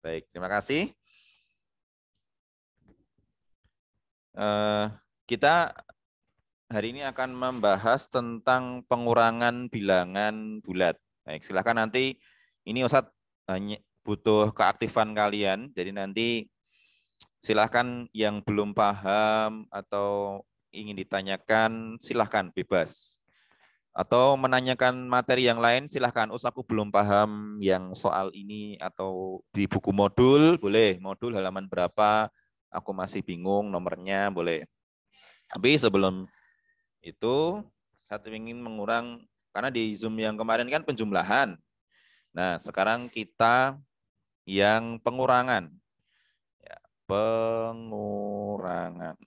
Baik, terima kasih. Eh, kita hari ini akan membahas tentang pengurangan bilangan bulat. Baik, silakan nanti ini Ustadz hanya eh, butuh keaktifan kalian. Jadi nanti silahkan yang belum paham atau ingin ditanyakan silahkan bebas atau menanyakan materi yang lain silahkan us aku belum paham yang soal ini atau di buku modul boleh modul halaman berapa aku masih bingung nomornya boleh tapi sebelum itu satu ingin mengurang karena di zoom yang kemarin kan penjumlahan nah sekarang kita yang pengurangan ya, pengurangan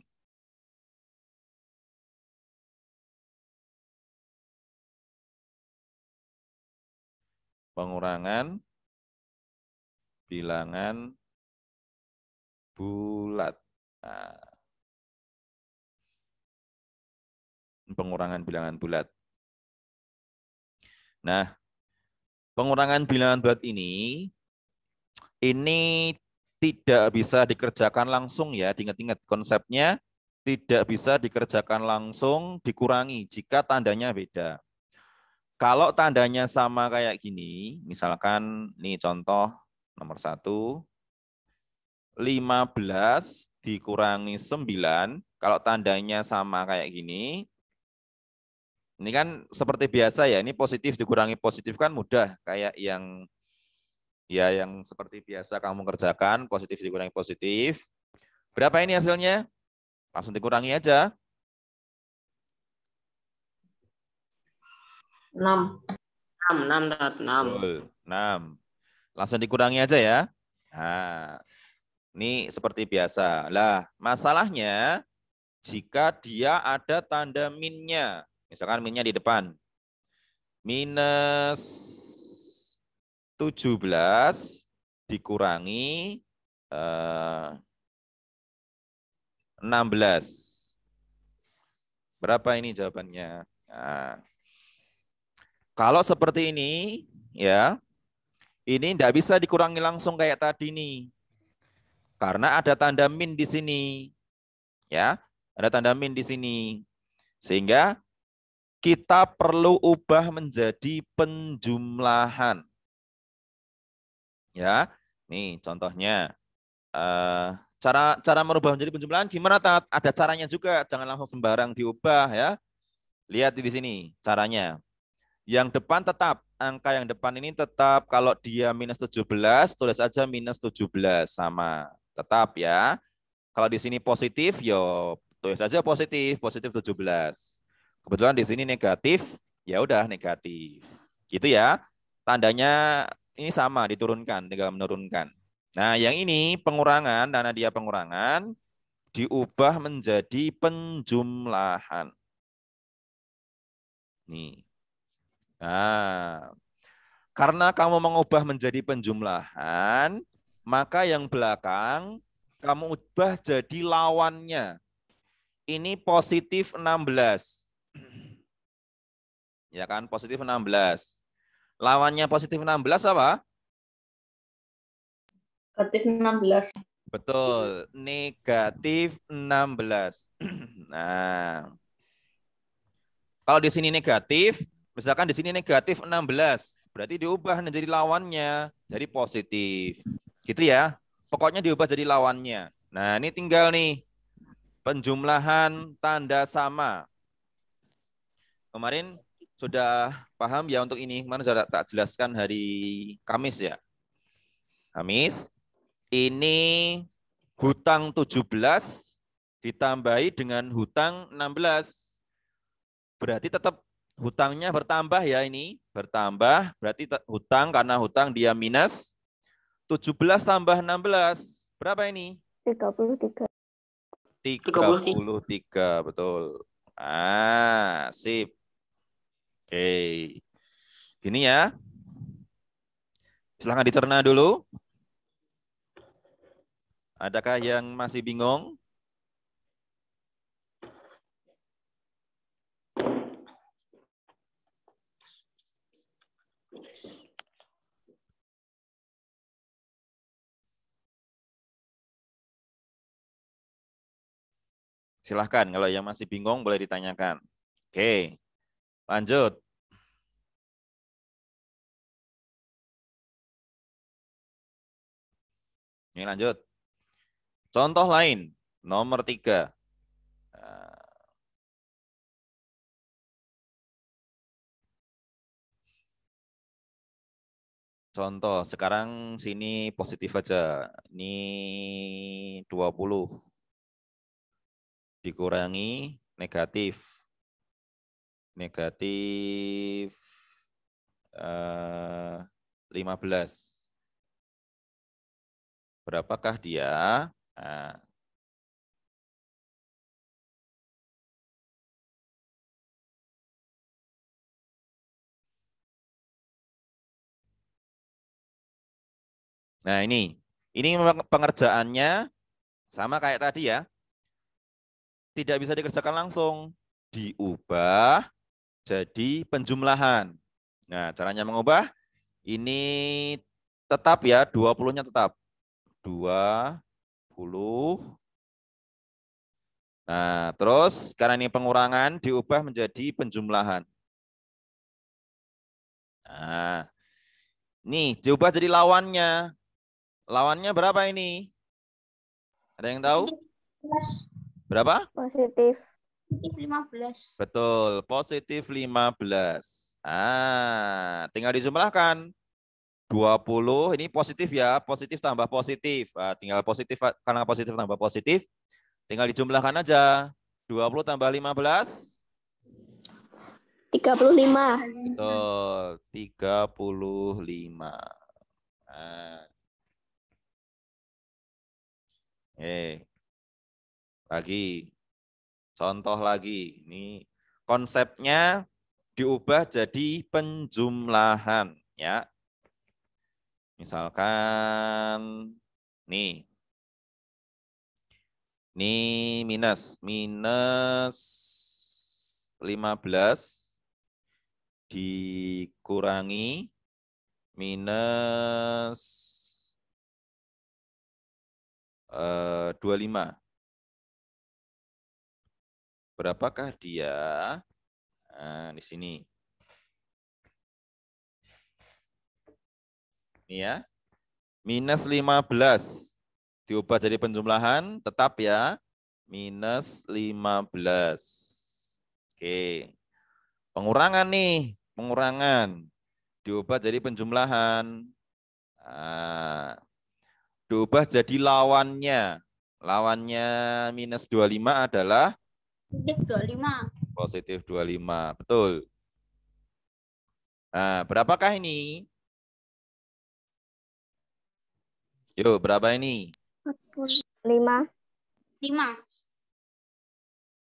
pengurangan bilangan bulat. Nah, pengurangan bilangan bulat. Nah, pengurangan bilangan bulat ini ini tidak bisa dikerjakan langsung ya, diingat-ingat konsepnya tidak bisa dikerjakan langsung dikurangi jika tandanya beda. Kalau tandanya sama kayak gini, misalkan ini contoh nomor satu, 15 dikurangi 9, kalau tandanya sama kayak gini, ini kan seperti biasa ya, ini positif dikurangi positif kan mudah, kayak yang ya yang seperti biasa kamu kerjakan, positif dikurangi positif. Berapa ini hasilnya? Langsung dikurangi aja. 6. 6, 6, 6. 6. Langsung dikurangi aja ya. Nah, ini seperti biasa. Lah, masalahnya jika dia ada tanda minnya. Misalkan minnya di depan. Minus 17 dikurangi uh, eh, 16. Berapa ini jawabannya? Nah, kalau seperti ini, ya, ini tidak bisa dikurangi langsung kayak tadi nih. Karena ada tanda min di sini. Ya, ada tanda min di sini. Sehingga kita perlu ubah menjadi penjumlahan. Ya, nih contohnya. Eh, cara cara merubah menjadi penjumlahan gimana? Tat? Ada caranya juga, jangan langsung sembarang diubah ya. Lihat di sini caranya. Yang depan tetap, angka yang depan ini tetap. Kalau dia minus 17, tulis aja minus 17. Sama, tetap ya. Kalau di sini positif, yo tulis aja positif, positif 17. Kebetulan di sini negatif, ya udah negatif. Gitu ya. Tandanya ini sama, diturunkan, tinggal menurunkan. Nah, yang ini pengurangan, dana dia pengurangan, diubah menjadi penjumlahan. Nih, Nah, karena kamu mengubah menjadi penjumlahan, maka yang belakang kamu ubah jadi lawannya. Ini positif 16. Ya kan, positif 16. Lawannya positif 16 apa? Negatif 16. Betul, negatif 16. Nah, kalau di sini negatif, Misalkan di sini negatif 16, berarti diubah menjadi lawannya, jadi positif. Gitu ya. Pokoknya diubah jadi lawannya. Nah, ini tinggal nih penjumlahan tanda sama. Kemarin sudah paham ya untuk ini, mana sudah tak jelaskan hari Kamis ya. Kamis, ini hutang 17 ditambahi dengan hutang 16. Berarti tetap hutangnya bertambah ya ini, bertambah berarti hutang karena hutang dia minus 17 tambah 16. Berapa ini? 33. 33 betul. Ah, sip. Oke. Okay. Gini ya. Silahkan dicerna dulu. Adakah yang masih bingung? Silahkan kalau yang masih bingung boleh ditanyakan. Oke, lanjut. Ini lanjut. Contoh lain, nomor tiga. Eh, contoh, sekarang sini positif aja. Ini 20 dikurangi negatif. Negatif eh, 15. Berapakah dia? Nah, Nah ini, ini pengerjaannya sama kayak tadi ya tidak bisa dikerjakan langsung, diubah jadi penjumlahan. Nah, caranya mengubah ini tetap ya, 20-nya tetap. 20 Nah, terus karena ini pengurangan diubah menjadi penjumlahan. Nah, nih diubah jadi lawannya. Lawannya berapa ini? Ada yang tahu? Berapa? Positif. 15. Betul, positif 15. Ah, tinggal dijumlahkan. 20, ini positif ya, positif tambah positif. Ah, tinggal positif, karena positif tambah positif, tinggal dijumlahkan aja. 20 tambah 15? 35. Betul, 35. Nah. Hey lagi. Contoh lagi. Ini konsepnya diubah jadi penjumlahan ya. Misalkan nih. Ini minus minus 15 dikurangi minus eh, 25. Berapakah dia? Nah, di sini. Ini ya. Minus 15. Diubah jadi penjumlahan, tetap ya. Minus 15. Oke. Pengurangan nih. Pengurangan. Diubah jadi penjumlahan. Nah, diubah jadi lawannya. Lawannya minus 25 adalah Positif 25. Positif 25, betul. Nah, berapakah ini? Yuk, berapa ini? 45. 5.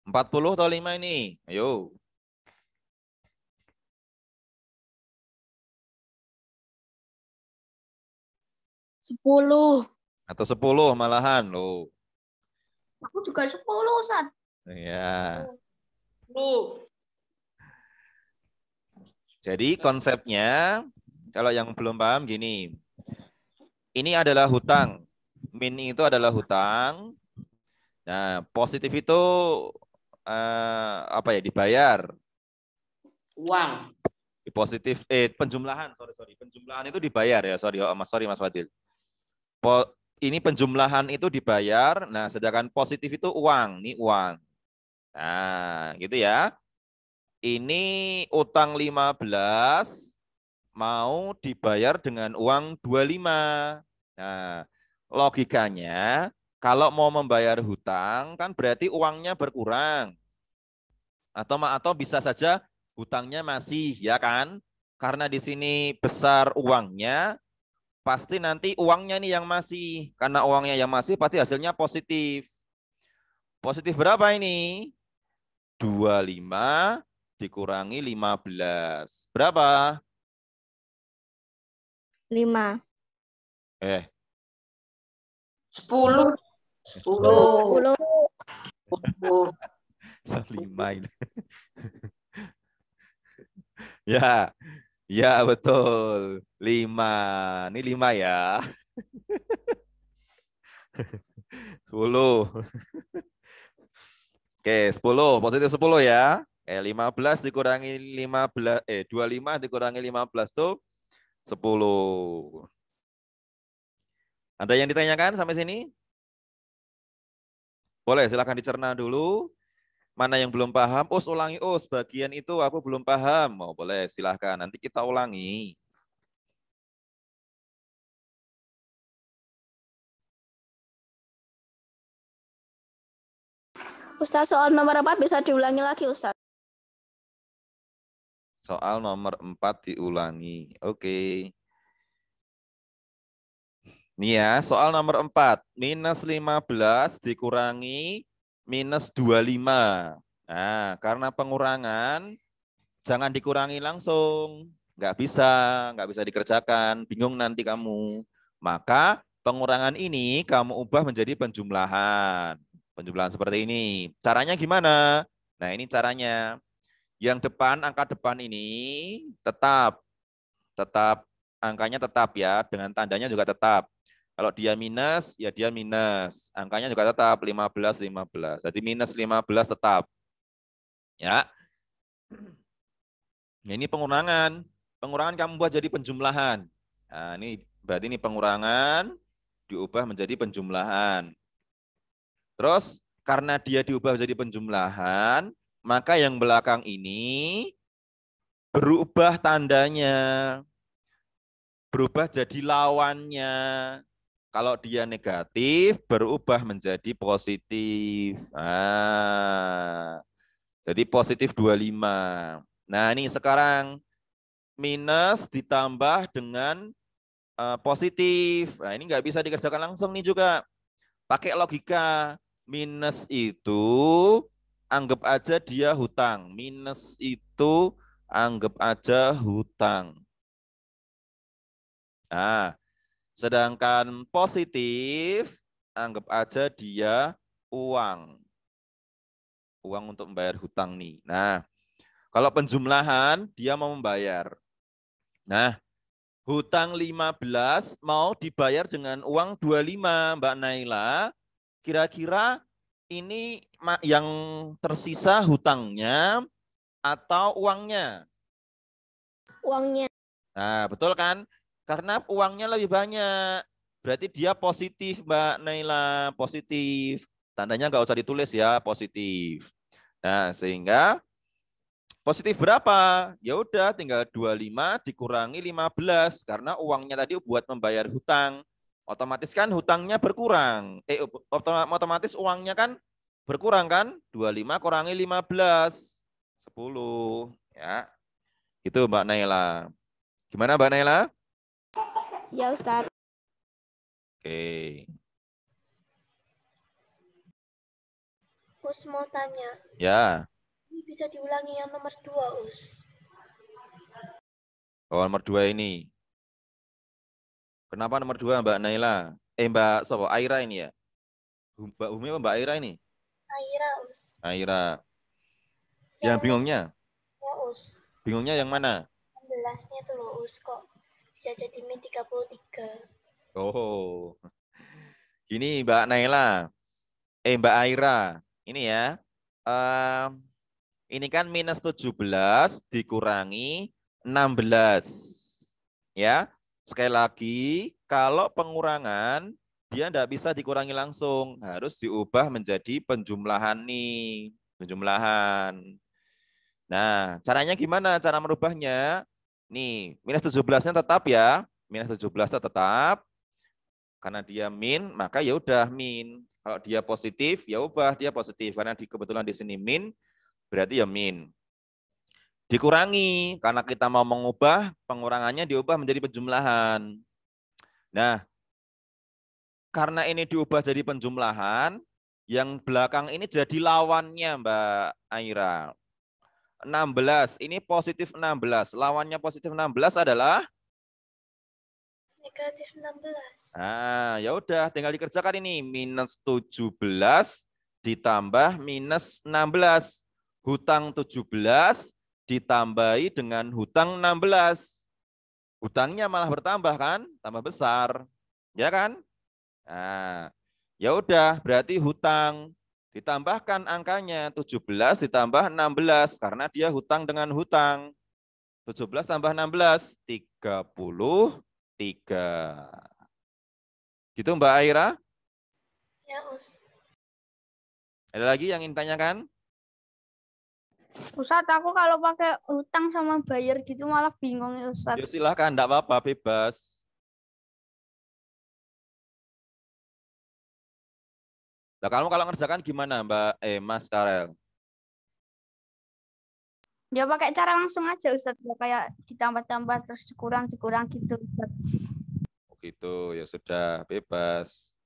40 atau 5 ini? Ayo. Sepuluh. Atau sepuluh malahan loh. Aku juga sepuluh, Ustaz. Ya. Jadi konsepnya kalau yang belum paham gini. Ini adalah hutang. Min itu adalah hutang. Nah, positif itu eh, apa ya? Dibayar. Uang. Positif eh penjumlahan, sorry sorry. Penjumlahan itu dibayar ya, sorry oh, Mas, sorry Mas Fadil. Po, ini penjumlahan itu dibayar. Nah, sedangkan positif itu uang, ini uang. Nah, gitu ya. Ini utang 15 mau dibayar dengan uang 25. Nah, logikanya kalau mau membayar hutang kan berarti uangnya berkurang. Atau atau bisa saja hutangnya masih ya kan? Karena di sini besar uangnya, pasti nanti uangnya nih yang masih karena uangnya yang masih pasti hasilnya positif. Positif berapa ini? 25 dikurangi 15. Berapa? 5. Eh. 10. 10. 10. 10. 5 ini. ya. Ya, betul. 5. Ini 5 ya. 10. Oke, 10. Positif 10 ya. Eh, 15 dikurangi 15, eh, 25 dikurangi 15 tuh 10. Ada yang ditanyakan sampai sini? Boleh, silahkan dicerna dulu. Mana yang belum paham? Us, ulangi us. Bagian itu aku belum paham. Oh, boleh, silahkan. Nanti kita ulangi. Ustaz, soal nomor 4 bisa diulangi lagi, Ustaz. Soal nomor 4 diulangi. Oke. Okay. Nih ya, soal nomor 4. Minus 15 dikurangi minus 25. Nah, karena pengurangan, jangan dikurangi langsung. Nggak bisa, nggak bisa dikerjakan. Bingung nanti kamu. Maka pengurangan ini kamu ubah menjadi penjumlahan. Penjumlahan seperti ini. Caranya gimana? Nah, ini caranya. Yang depan, angka depan ini tetap. Tetap, angkanya tetap ya. Dengan tandanya juga tetap. Kalau dia minus, ya dia minus. Angkanya juga tetap 15, 15. Jadi minus 15 tetap. Ya. Nah, ini pengurangan. Pengurangan kamu buat jadi penjumlahan. Nah, ini berarti ini pengurangan diubah menjadi penjumlahan. Terus karena dia diubah jadi penjumlahan, maka yang belakang ini berubah tandanya. Berubah jadi lawannya. Kalau dia negatif, berubah menjadi positif. Ah, jadi positif 25. Nah ini sekarang minus ditambah dengan eh, positif. Nah ini nggak bisa dikerjakan langsung nih juga. Pakai logika minus itu anggap aja dia hutang. Minus itu anggap aja hutang. Nah, sedangkan positif anggap aja dia uang. Uang untuk membayar hutang nih. Nah, kalau penjumlahan dia mau membayar. Nah, hutang 15 mau dibayar dengan uang 25, Mbak Naila kira-kira ini yang tersisa hutangnya atau uangnya? Uangnya. Nah, betul kan? Karena uangnya lebih banyak. Berarti dia positif, Mbak Naila. Positif. Tandanya nggak usah ditulis ya, positif. Nah, sehingga positif berapa? Ya udah tinggal 25 dikurangi 15 karena uangnya tadi buat membayar hutang. Otomatis kan hutangnya berkurang. Eh, otomatis uangnya kan berkurang kan? 25 kurangi 15. 10. Ya. Itu Mbak Naila. Gimana Mbak Naila? Ya Ustaz. Oke. Us mau tanya. Ya. Ini bisa diulangi yang nomor dua Us. Oh, nomor dua ini. Kenapa nomor dua Mbak Naila? Eh Mbak Sopo, Aira ini ya? Mbak Umi apa Mbak Aira ini? Aira, Us. Aira. Ya, yang, yang bingungnya? Ya, Us. Bingungnya yang mana? 16-nya tuh loh, Us kok. Bisa jadi min 33. Oh. Gini Mbak Naila. Eh Mbak Aira. Ini ya. Um, ini kan minus 17 dikurangi 16. Ya. Sekali lagi, kalau pengurangan, dia tidak bisa dikurangi langsung. Harus diubah menjadi penjumlahan nih. Penjumlahan. Nah, caranya gimana? Cara merubahnya? Nih, minus 17-nya tetap ya. Minus 17-nya tetap. Karena dia min, maka ya udah min. Kalau dia positif, ya ubah dia positif. Karena di, kebetulan di sini min, berarti ya min dikurangi karena kita mau mengubah pengurangannya diubah menjadi penjumlahan. Nah, karena ini diubah jadi penjumlahan, yang belakang ini jadi lawannya Mbak Aira. 16, ini positif 16. Lawannya positif 16 adalah? Negatif 16. Ah, ya udah tinggal dikerjakan ini. Minus 17 ditambah minus 16. Hutang 17 ditambahi dengan hutang 16. Hutangnya malah bertambah kan? Tambah besar. Ya kan? Nah, ya udah berarti hutang ditambahkan angkanya 17 ditambah 16 karena dia hutang dengan hutang. 17 tambah 16 30 3. Gitu Mbak Aira? Ya, Us. Ada lagi yang ingin tanyakan? Ustaz, aku kalau pakai utang sama bayar gitu malah bingung ya Ustaz. Ya silahkan, enggak apa-apa, bebas. Nah, kamu kalau ngerjakan gimana, Mbak? Eh, Mas Karel. Ya pakai cara langsung aja Ustaz, ya kayak ditambah-tambah terus dikurang kurang gitu Ustaz. Oh gitu, ya sudah, bebas.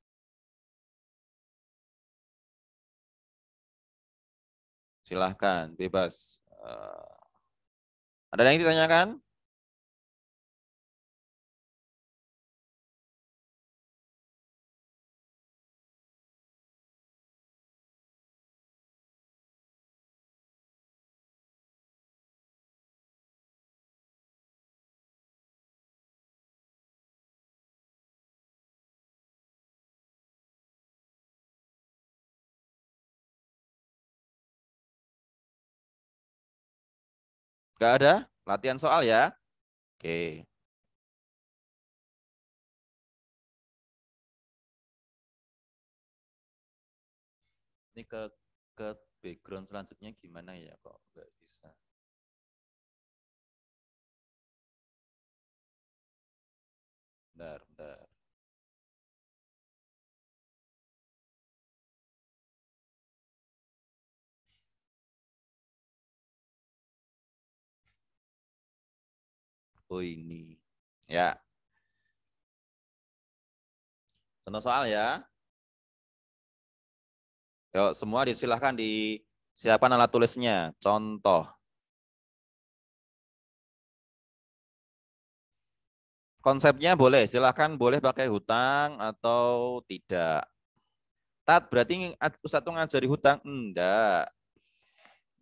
Silahkan, bebas. Eh, ada yang ditanyakan? Gak ada latihan soal ya? Oke. Ini ke ke background selanjutnya gimana ya kok nggak bisa. Oh, ini. Ya. Contoh soal ya. Yuk, semua disilahkan di siapa alat tulisnya. Contoh. Konsepnya boleh, silahkan boleh pakai hutang atau tidak. Tat berarti satu ngajari hutang? Enggak.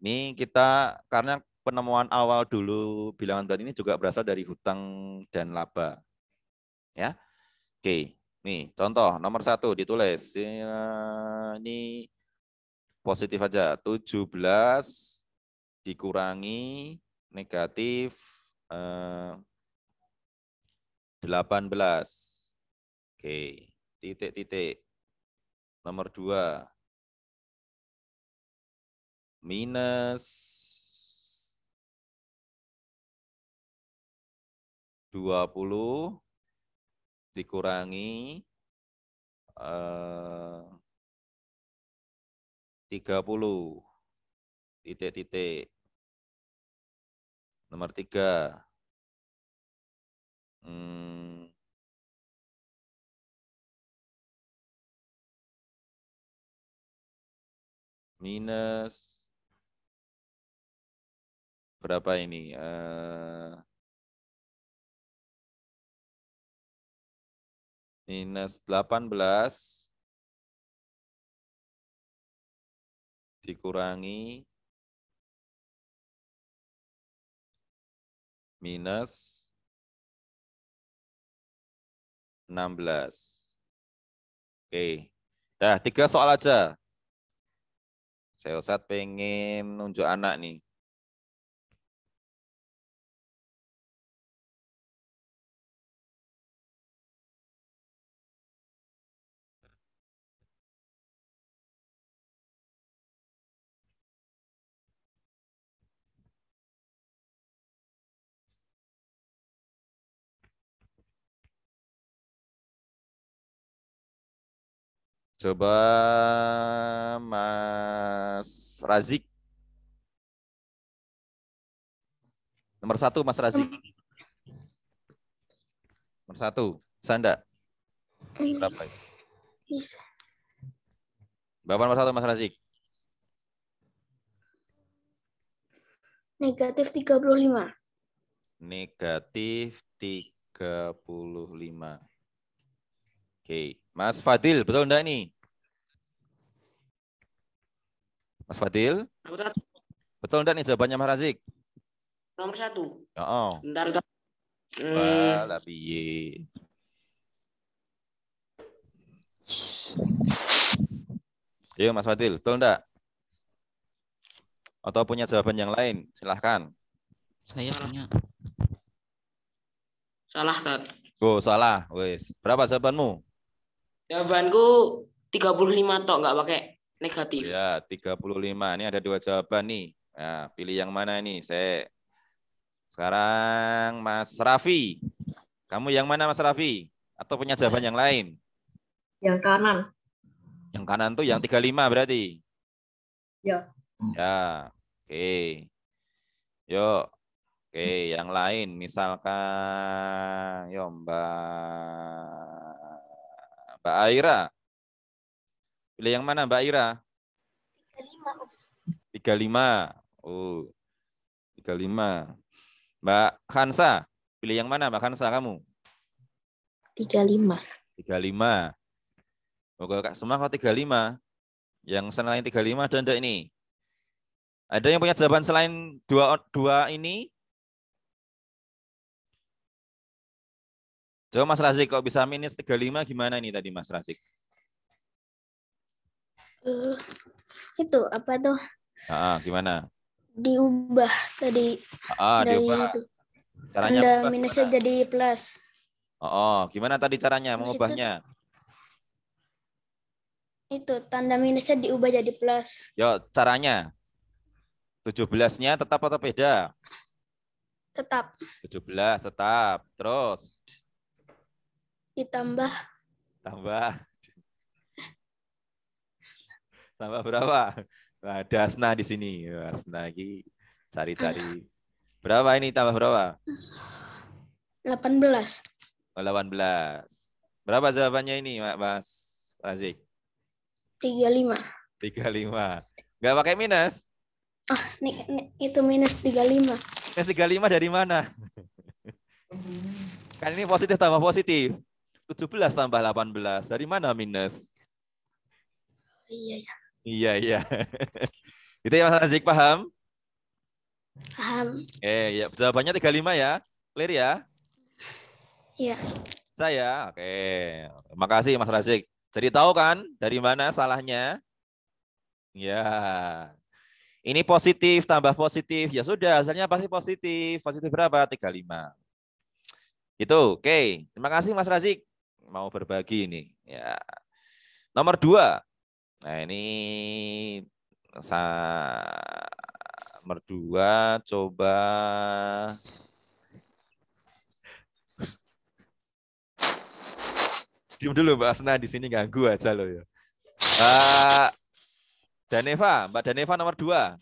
Ini kita karena penemuan awal dulu bilangan bulat ini juga berasal dari hutang dan laba. Ya, oke. Nih contoh nomor satu ditulis ini positif aja 17 dikurangi negatif eh, 18. Oke, titik-titik. Nomor dua minus 20 dikurangi eh, 30 titik-titik. Nomor tiga. Hmm. Minus berapa ini? Uh, minus 18 dikurangi minus 16. Oke. Dah, tiga soal aja. Saya Ustadz pengen nunjuk anak nih. Coba Mas Razik. Nomor satu Mas Razik. Nomor satu. Sanda. Iya. Berapa? Bapak nomor satu Mas Razik. Negatif 35. Negatif 35. Oke. Okay. Mas Fadil, betul enggak ini? Mas Fadil? Betul enggak ini jawabannya Mas Razik? Nomor satu. Oh. Bentar, bentar. Wah, hmm. lebih. piye. Ayo Mas Fadil, betul enggak? Atau punya jawaban yang lain? Silahkan. Saya punya. Salah, Tad. Oh, salah. Wes. Berapa jawabanmu? Jawabanku 35 toh nggak pakai negatif. Oh ya, 35. Ini ada dua jawaban nih. Nah, pilih yang mana ini? Saya sekarang Mas Raffi. Kamu yang mana Mas Raffi? Atau punya jawaban yang lain? Yang kanan. Yang kanan tuh yang 35 berarti? Ya. Ya, oke. Okay. Yuk. Oke, okay, yang lain misalkan, yo Mbak Mbak Aira. Pilih yang mana Mbak Aira? 35. 35. Oh. 35. Mbak Hansa, pilih yang mana Mbak Hansa kamu? 35. 35. Oke, Kak Semua kalau 35. Yang selain 35 ada ndak ini? Ada yang punya jawaban selain dua dua ini? Coba Mas Razik, kok bisa minus 35 gimana ini tadi Mas Razik? Uh, itu apa tuh? Ah, gimana? Diubah tadi. Ah, dari diubah. Itu. Caranya Anda minusnya gimana? jadi plus. Oh, oh, gimana tadi caranya mengubahnya? Itu, itu tanda minusnya diubah jadi plus. Yo, caranya. 17-nya tetap atau beda? Tetap. 17 tetap. Terus Ditambah. Tambah. Tambah berapa? Nah, Asna di sini. Asna lagi cari-cari. Berapa ini tambah berapa? 18. delapan belas Berapa jawabannya ini, Mas Razik? 35. lima nggak pakai minus? Ah, oh, nih, nih, itu minus 35. Minus 35 dari mana? kan ini positif tambah positif. 17 tambah 18. Dari mana minus? Iya, iya. Iya, iya. Itu ya Mas Azik, paham? Paham. Eh, ya. Jawabannya 35 ya. Clear ya? Iya. Saya? Oke. Makasih Mas Razik. Jadi tahu kan dari mana salahnya? Ya. Ini positif, tambah positif. Ya sudah, hasilnya pasti positif. Positif berapa? 35. Itu, oke. Terima kasih Mas Razik mau berbagi ini. Ya. Nomor dua, nah ini sa nomor dua coba diem dulu Mbak Asna di sini ganggu aja loh ya. Mbak Daneva, Mbak Daneva nomor dua.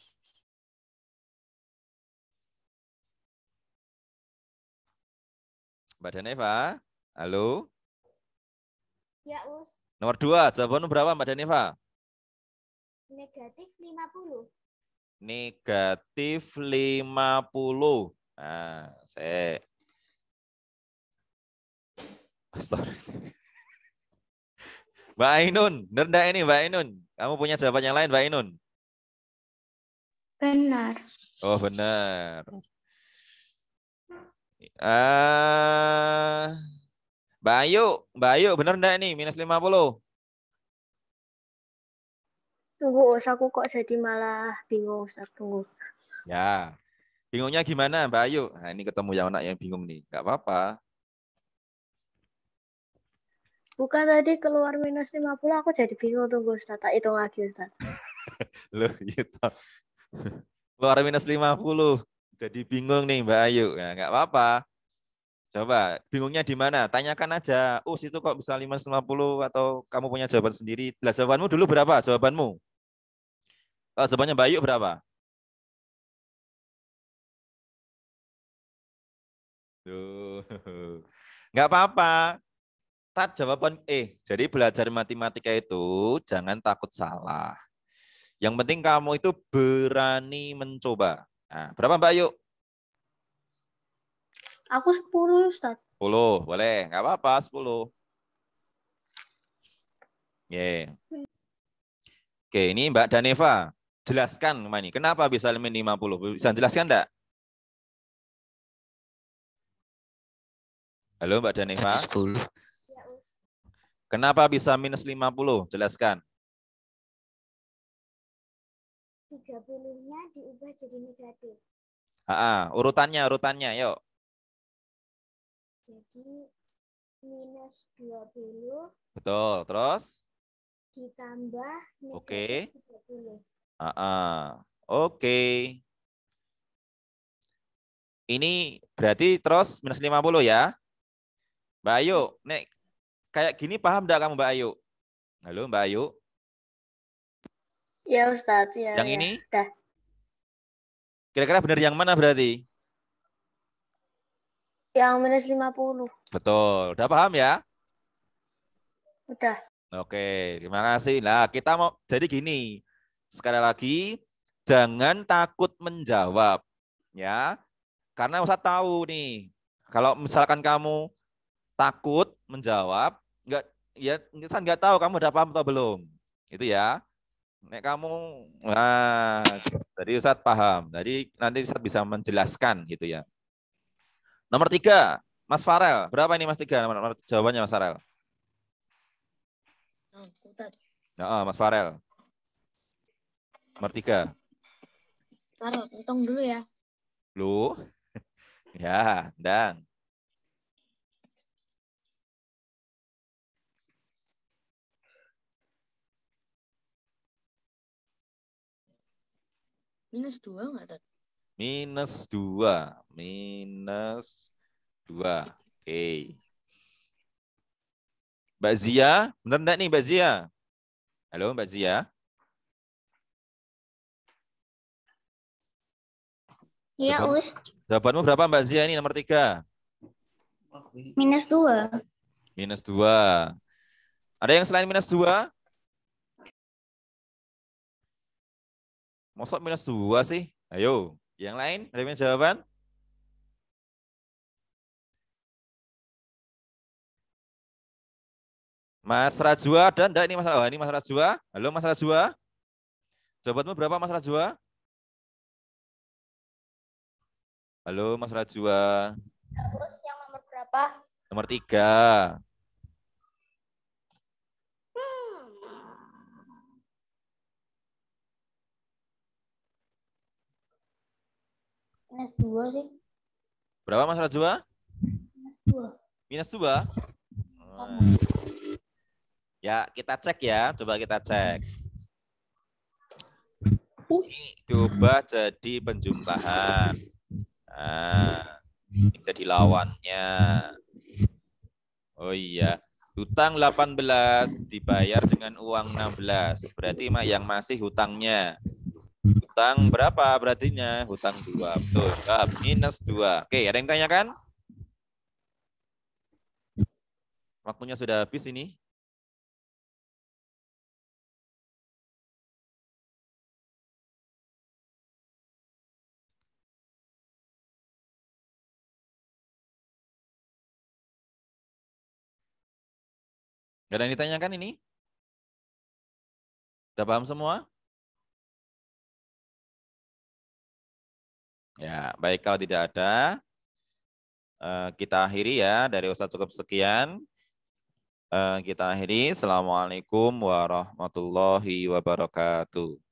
Mbak Daneva, halo. Ya, Us. Nomor dua, jawaban berapa Mbak Daniva? Negatif 50. Negatif 50. Nah, saya... Astagfirullah. Mbak Ainun, benar enggak ini Mbak Ainun? Kamu punya jawaban yang lain Mbak Ainun? Benar. Oh, benar. Ah, uh... Bayu, Bayu bener ndak nih minus 50? Tunggu, Us, aku kok jadi malah bingung, Ustaz. Tunggu. Ya. Bingungnya gimana, Mbak Ayu? Nah, ini ketemu yang anak yang bingung nih. Enggak apa-apa. Bukan tadi keluar minus 50, aku jadi bingung. Tunggu, Ustaz. Tak hitung lagi, Ustaz. Loh, gitu. Keluar minus 50. Jadi bingung nih, Mbak Ayu. Ya, nah, enggak apa-apa. Coba, bingungnya di mana? Tanyakan aja. Oh, situ kok bisa 550 atau kamu punya jawaban sendiri? Lah, jawabanmu dulu berapa? Jawabanmu? Oh, jawabannya Bayu berapa? Duh. Enggak apa-apa. Tat jawaban eh jadi belajar matematika itu jangan takut salah. Yang penting kamu itu berani mencoba. Nah, berapa Mbak Yuk? Aku 10, Ustaz. 10, boleh. Nggak apa-apa, 10. Yeah. Oke, ini Mbak Daneva. Jelaskan ini. Kenapa bisa min 50? Bisa jelaskan enggak? Halo Mbak Daneva. 10. Kenapa bisa minus 50? Jelaskan. 30-nya diubah jadi negatif. Ah, urutannya, urutannya, yuk. Jadi minus 20. Betul. Terus? Ditambah minus Oke. Okay. 30. Uh -uh. Oke. Okay. Ini berarti terus minus 50 ya? Mbak Ayu, nek kayak gini paham enggak kamu Mbak Ayu? Halo Mbak Ayu. Ya Ustadz. Ya, Yang ya. ini? Kira-kira benar yang mana berarti? Yang minus 50. Betul. Udah paham ya? Udah. Oke, terima kasih. Nah, kita mau jadi gini. Sekali lagi, jangan takut menjawab ya. Karena Ustaz tahu nih, kalau misalkan kamu takut menjawab, enggak ya Ustaz enggak tahu kamu udah paham atau belum. Itu ya. Nek kamu nah, jadi Ustaz paham. Jadi nanti ustadz bisa menjelaskan gitu ya. Nomor tiga, Mas Farel. Berapa ini Mas tiga? Nomor, nomor jawabannya Mas Farel. oh, Mas Farel. Nomor tiga. Farel, hitung dulu ya. Lu? ya, dan. Minus dua nggak, Tad? minus dua, Minus dua. Oke. Okay. Mbak Zia, benar enggak nih Mbak Zia? Halo Mbak Zia? Iya, Us. Jawabanmu berapa Mbak Zia ini nomor tiga? Minus dua. Minus dua. Ada yang selain minus dua? Masuk minus dua sih? Ayo. Yang lain ada yang jawaban? Mas Rajwa dan enggak ini Mas Rajwa. Oh, ini Mas Rajwa. Halo Mas Rajwa. Jawabanmu berapa Mas Rajwa? Halo Mas Rajwa. Terus yang nomor berapa? Nomor tiga. minus dua sih. Berapa Mas Rajwa? Minus dua. Minus dua? Oh. Ya, kita cek ya. Coba kita cek. Ini coba jadi penjumlahan. Nah, ini jadi lawannya. Oh iya. Hutang 18 dibayar dengan uang 16. Berarti yang masih hutangnya hutang berapa berartinya? Hutang 2. Betul. Jawab minus 2. Oke, ada yang tanyakan? Waktunya sudah habis ini. ada yang ditanyakan ini? Sudah paham semua? Ya, baik kalau tidak ada eh, kita akhiri ya dari Ustaz cukup sekian. Eh, kita akhiri. Assalamualaikum warahmatullahi wabarakatuh.